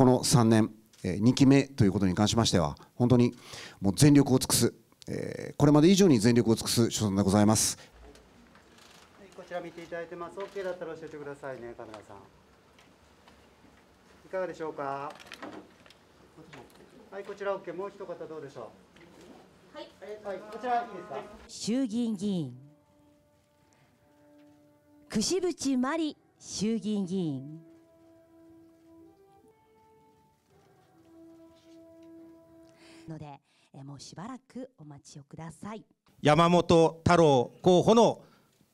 この3年、2期目ということに関しましては、本当にもう全力を尽くす、これまで以上に全力を尽くす所存でございます。こちら見ていただいてます。OK だったら教えてくださいね、カメラさん。いかがでしょうか。はい、こちら OK、もう一方どうでしょう。はい、はい、こちらいいですか。衆議院議員。櫛渕真理衆議院議員。ので、えもうしばらくお待ちをください山本太郎候補の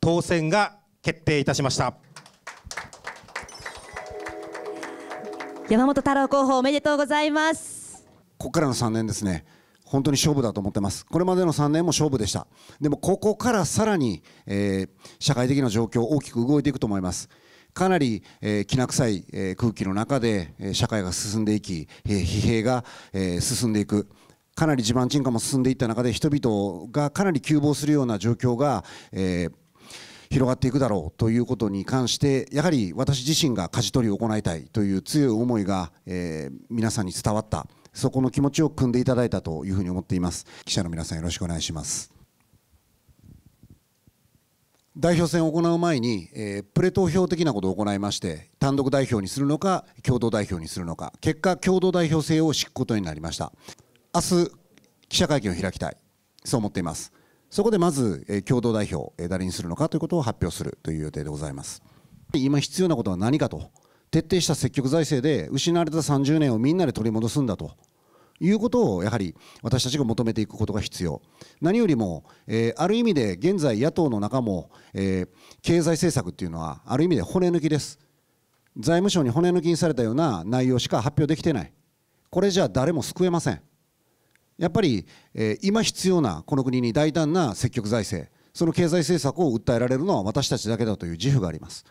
当選が決定いたしました山本太郎候補おめでとうございますここからの3年ですね本当に勝負だと思ってます、これまでの3年も勝負でした、でもここからさらに、えー、社会的な状況、大きく動いていくと思います。かなり、えー、きな臭い、えー、空気の中で、えー、社会が進んでいき、えー、疲弊が、えー、進んでいく、かなり地盤沈下も進んでいった中で人々がかなり急防するような状況が、えー、広がっていくだろうということに関してやはり私自身が舵取りを行いたいという強い思いが、えー、皆さんに伝わったそこの気持ちを組んでいただいたというふうに思っています記者の皆さんよろしくお願いします代表選を行う前に、えー、プレ投票的なことを行いまして単独代表にするのか共同代表にするのか結果共同代表制を敷くことになりました明日記者会見を開きたい、そう思っています。そこでまず、共同代表、誰にするのかということを発表するという予定でございます。今必要なことは何かと、徹底した積極財政で失われた30年をみんなで取り戻すんだということをやはり私たちが求めていくことが必要何よりも、えー、ある意味で現在野党の中も、えー、経済政策っていうのはある意味で骨抜きです財務省に骨抜きにされたような内容しか発表できてないこれじゃ誰も救えませんやっぱり、え今必要なこの国に大胆な積極財政、その経済政策を訴えられるのは私たちだけだという自負があります。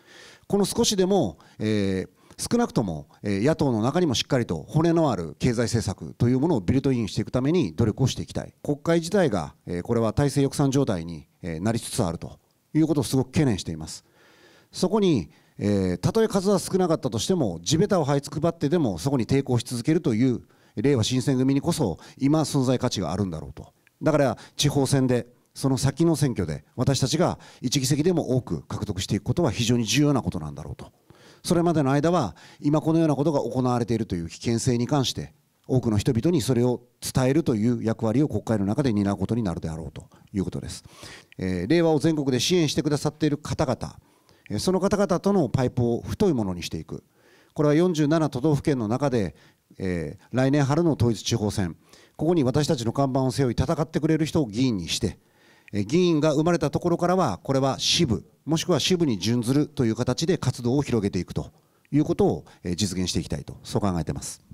この少しでも、え少なくとも、野党の中にもしっかりと骨のある経済政策というものをビルトインしていくために努力をしていきたい。国会自体が、これは体制抑散状態に、なりつつあるということをすごく懸念しています。そこにたとえ数は少なかったとしても地べたを這いつくばってでもそこに抵抗し続けるというれいわ新選組にこそ今存在価値があるんだろうと。だから地方選でその先の選挙で私たちが1議席でも多く獲得していくことは非常に重要なことなんだろうと。それまでの間は今このようなことが行われているという危険性に関して多くの人々にそれを伝えるという役割を国会の中で担うことになるであろうということです。えー、令和を全国で支援してくださっている方々、その方々とのパイプを太いものにしていく。これは47都道府県の中でえー、来年春の統一地方選、ここに私たちの看板を背負い、戦ってくれる人を議員にして、えー、議員が生まれたところからは、これは支部、もしくは支部に準ずるという形で活動を広げていくということを、えー、実現していきたいと、そう考えています。